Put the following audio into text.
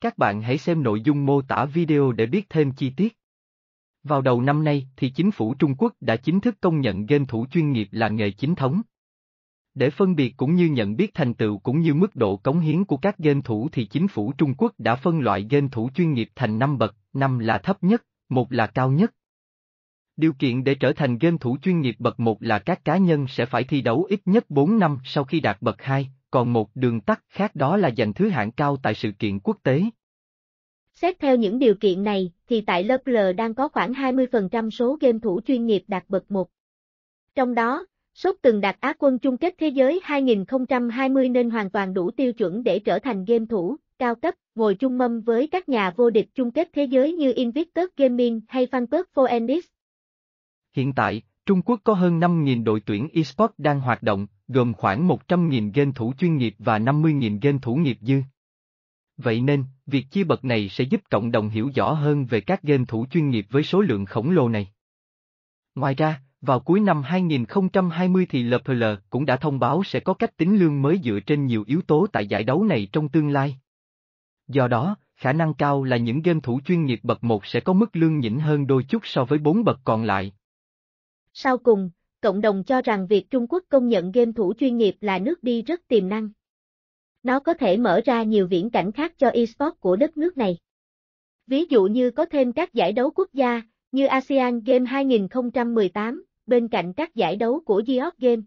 Các bạn hãy xem nội dung mô tả video để biết thêm chi tiết. Vào đầu năm nay thì chính phủ Trung Quốc đã chính thức công nhận game thủ chuyên nghiệp là nghề chính thống. Để phân biệt cũng như nhận biết thành tựu cũng như mức độ cống hiến của các game thủ thì chính phủ Trung Quốc đã phân loại game thủ chuyên nghiệp thành 5 bậc, 5 là thấp nhất, 1 là cao nhất. Điều kiện để trở thành game thủ chuyên nghiệp bậc 1 là các cá nhân sẽ phải thi đấu ít nhất 4 năm sau khi đạt bậc 2, còn một đường tắt khác đó là giành thứ hạng cao tại sự kiện quốc tế. Xét theo những điều kiện này, thì tại lớp L đang có khoảng 20% số game thủ chuyên nghiệp đạt bậc 1. Trong đó, Sốt từng đạt Á quân chung kết thế giới 2020 nên hoàn toàn đủ tiêu chuẩn để trở thành game thủ, cao cấp, ngồi chung mâm với các nhà vô địch chung kết thế giới như Invictus Gaming hay Fanpage Phoenix. Hiện tại, Trung Quốc có hơn 5.000 đội tuyển eSports đang hoạt động, gồm khoảng 100.000 game thủ chuyên nghiệp và 50.000 game thủ nghiệp dư. Vậy nên, việc chia bậc này sẽ giúp cộng đồng hiểu rõ hơn về các game thủ chuyên nghiệp với số lượng khổng lồ này. Ngoài ra, vào cuối năm 2020 thì LPL cũng đã thông báo sẽ có cách tính lương mới dựa trên nhiều yếu tố tại giải đấu này trong tương lai. Do đó, khả năng cao là những game thủ chuyên nghiệp bậc 1 sẽ có mức lương nhỉnh hơn đôi chút so với bốn bậc còn lại. Sau cùng, cộng đồng cho rằng việc Trung Quốc công nhận game thủ chuyên nghiệp là nước đi rất tiềm năng. Nó có thể mở ra nhiều viễn cảnh khác cho eSports của đất nước này. Ví dụ như có thêm các giải đấu quốc gia, như ASEAN Game 2018, bên cạnh các giải đấu của Geox Game.